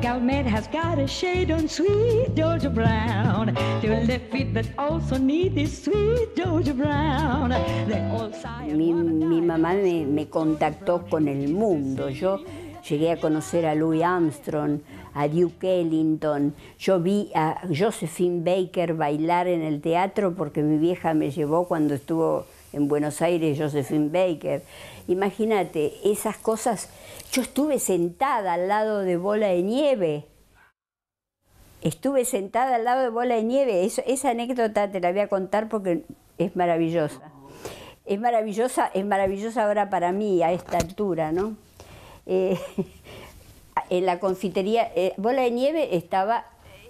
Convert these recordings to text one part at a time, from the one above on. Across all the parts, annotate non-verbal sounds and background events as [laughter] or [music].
Calmet has got a shade on sweet Georgia Brown. They'll left feet but also need this sweet Georgia Brown. Mi, mi mamá me, me contactó con el mundo. Yo Llegué a conocer a Louis Armstrong, a Duke Ellington. Yo vi a Josephine Baker bailar en el teatro porque mi vieja me llevó cuando estuvo en Buenos Aires, Josephine Baker. Imagínate, esas cosas. Yo estuve sentada al lado de Bola de Nieve. Estuve sentada al lado de Bola de Nieve. esa anécdota te la voy a contar porque es maravillosa. Es maravillosa, es maravillosa ahora para mí a esta altura, ¿no? Eh, [laughs] en la confitería, eh, Bola de Nieve estaba,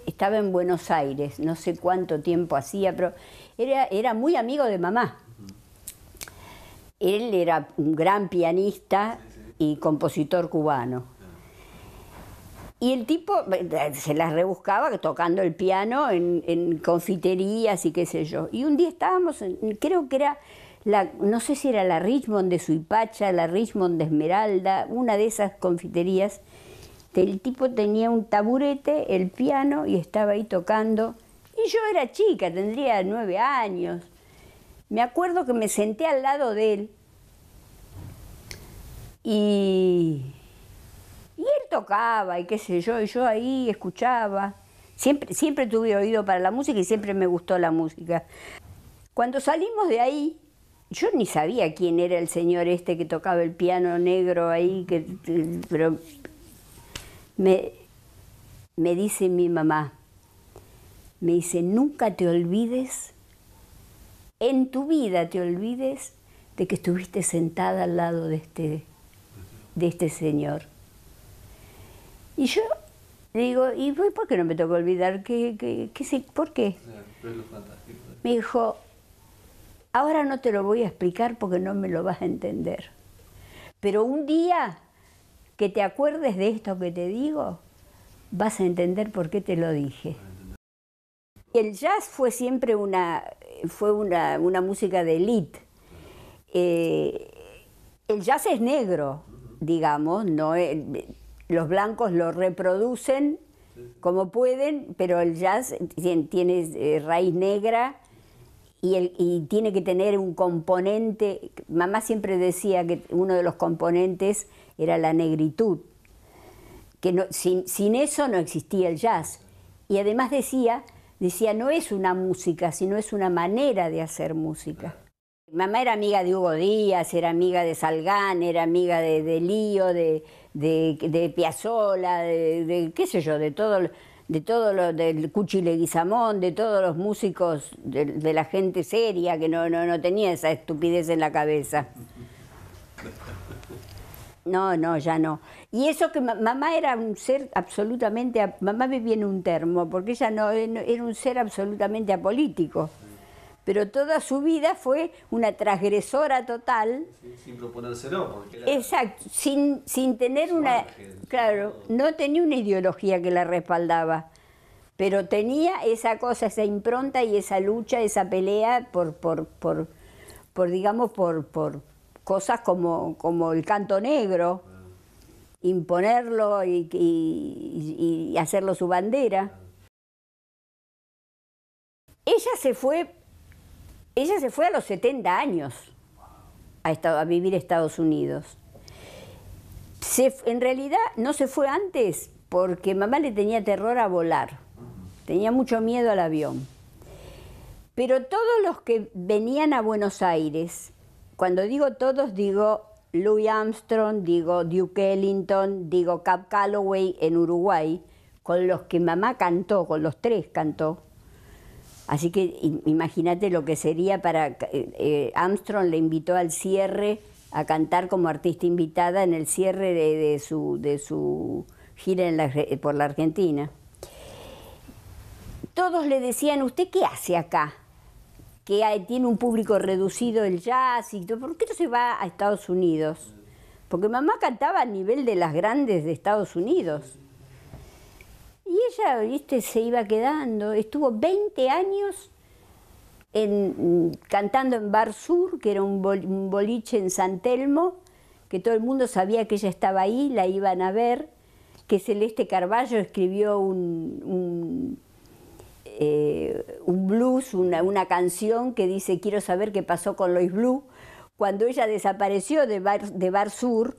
estaba en Buenos Aires, no sé cuánto tiempo hacía, pero era, era muy amigo de mamá. Él era un gran pianista y compositor cubano. Y el tipo eh, se las rebuscaba tocando el piano en, confiterías y qué sé yo. Y un día estábamos, creo que era no sé si era la Richmond de Suipacha, la Richmond de Esmeralda, una de esas confiterías. El tipo tenía un taburete, el piano y estaba ahí tocando. Y yo era chica, tendría nueve años. Me acuerdo que me senté al lado de él y, y él tocaba y qué sé yo, y yo ahí escuchaba. Siempre, siempre tuve oído para la música y siempre me gustó la música. Cuando salimos de ahí, yo ni sabía quién era el señor este que tocaba el piano negro ahí, que, pero me, dice mi mamá, me dice, nunca te olvides, en tu vida te olvides de que estuviste sentada al lado de este, de este señor. Y yo digo, ¿y por qué no me tocó olvidar? ¿Qué, por qué? Me dijo, Ahora no te lo voy a explicar porque no me lo vas a entender. Pero un día que te acuerdes de esto que te digo, vas a entender por qué te lo dije. El jazz fue siempre una, fue una, música de elite. Eh, el jazz es negro, digamos, no eh, los blancos lo reproducen como pueden, pero el jazz tiene eh, raíz negra y, el, y, tiene que tener un componente, mamá siempre decía que uno de los componentes era la negritud, que no, sin, sin, eso no existía el jazz. Y además decía, decía, no es una música, sino es una manera de hacer música. Mamá era amiga de Hugo Díaz, era amiga de Salgán, era amiga de, de Lío, de, de, de Piazzola, de, de, qué sé yo, de todo, de todo lo del Cuchi de todos los músicos, de, la gente seria que no, no, no, tenía esa estupidez en la cabeza. No, no, ya no. Y eso que mamá era un ser absolutamente, mamá vivía en un termo, porque ella no eh, era un ser absolutamente apolítico pero toda su vida fue una transgresora total. sin proponérselo. Porque Exacto, sin, tener una... claro, no tenía una ideología que la respaldaba, pero tenía esa cosa, esa impronta y esa lucha, esa pelea por, digamos, por, cosas como, como el canto negro, imponerlo y hacerlo su bandera. Ella se fue ella se fue a los 70 años a, vivir a Estados Unidos. en realidad no se fue antes porque mamá le tenía terror a volar, tenía mucho miedo al avión. Pero todos los que venían a Buenos Aires, cuando digo todos, digo Louis Armstrong, digo Duke Ellington, digo Cap Calloway en Uruguay, con los que mamá cantó, con los tres cantó, Así que imagínate lo que sería para... Eh, eh, Armstrong le invitó al cierre a cantar como artista invitada en el cierre de, su, de su gira eh, por la Argentina. Todos le decían, ¿usted qué hace acá? Que tiene un público reducido el jazz, y todo, ¿por qué no se va a Estados Unidos? Porque mamá cantaba a nivel de las grandes de Estados Unidos. Y ella, viste, se iba quedando. Estuvo 20 años cantando en Bar Sur, que era un, boliche en San Telmo, que todo el mundo sabía que ella estaba ahí, la iban a ver, que Celeste Carballo escribió un, eh, blues, una, canción que dice quiero saber qué pasó con Lois Blue, cuando ella desapareció de Bar Sur,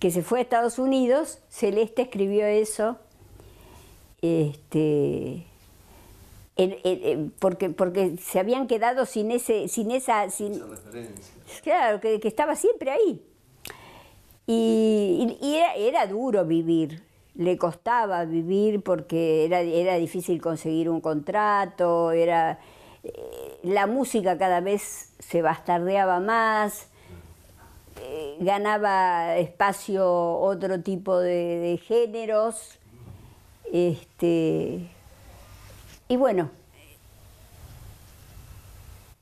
que se fue a Estados Unidos, Celeste escribió eso este, porque, porque se habían quedado sin, ese, sin esa... referencia. Claro, que, estaba siempre ahí. Y, era, duro vivir, le costaba vivir porque era, era difícil conseguir un contrato, era, eh, la música cada vez se bastardeaba más, eh, ganaba espacio otro tipo de géneros este, y bueno,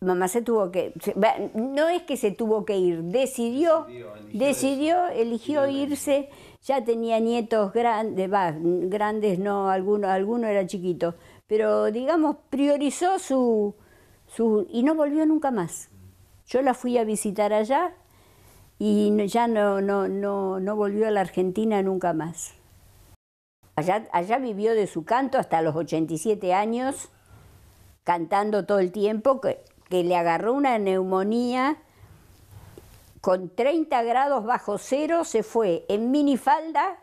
mamá se tuvo que, no es que se tuvo que ir, decidió, decidió, eligió, irse, ya tenía nietos grandes, grandes no, alguno, alguno era chiquito, pero digamos, priorizó su, su, y no volvió nunca más. Yo la fui a visitar allá y ya no, no, no, no volvió a la Argentina nunca más. Allá, vivió de su canto hasta los 87 años, cantando todo el tiempo, que, que le agarró una neumonía con 30 grados bajo cero, se fue en minifalda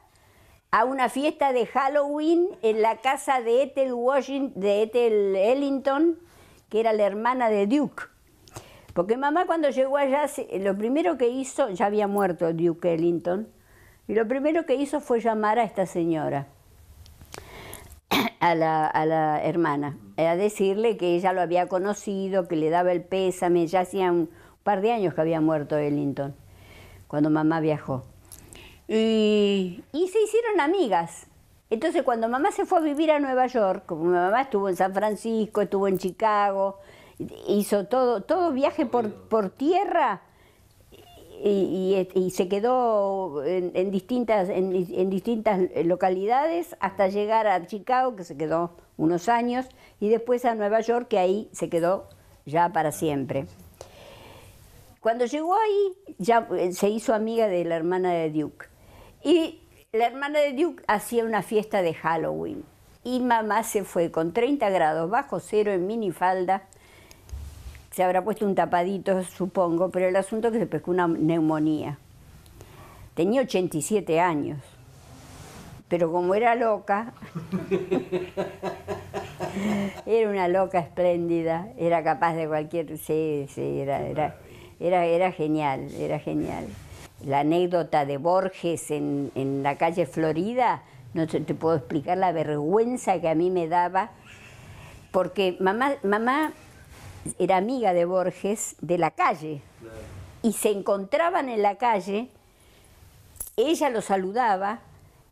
a una fiesta de Halloween en la casa de Ethel, Washington, de Ethel Ellington, que era la hermana de Duke. Porque mamá cuando llegó allá, lo primero que hizo, ya había muerto Duke Ellington, y lo primero que hizo fue llamar a esta señora a la, a hermana, a decirle que ella lo había conocido, que le daba el pésame, ya hacía un par de años que había muerto Ellington, cuando mamá viajó. Y, y se hicieron amigas. Entonces cuando mamá se fue a vivir a Nueva York, como mi mamá estuvo en San Francisco, estuvo en Chicago, hizo todo, todo viaje por, por tierra, y, se quedó en, distintas, en, en, distintas localidades hasta llegar a Chicago, que se quedó unos años, y después a Nueva York, que ahí se quedó ya para siempre. Cuando llegó ahí, ya eh, se hizo amiga de la hermana de Duke. Y la hermana de Duke hacía una fiesta de Halloween. Y mamá se fue con 30 grados bajo cero en minifalda se habrá puesto un tapadito, supongo, pero el asunto es que se pescó una neumonía. Tenía 87 años, pero como era loca, [laughs] era una loca espléndida, era capaz de cualquier... Sí, sí, era, era, era, genial, era genial. La anécdota de Borges en, en la calle Florida, no te, te puedo explicar la vergüenza que a mí me daba, porque mamá, mamá era amiga de Borges de la calle. Y se encontraban en la calle, ella lo saludaba,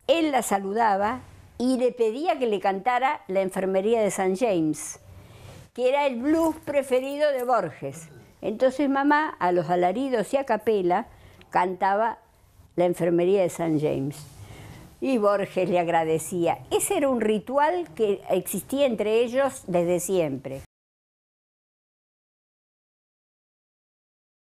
él la saludaba y le pedía que le cantara La enfermería de San James, que era el blues preferido de Borges. Entonces mamá, a los alaridos y a capela, cantaba La enfermería de San James. Y Borges le agradecía. Ese era un ritual que existía entre ellos desde siempre.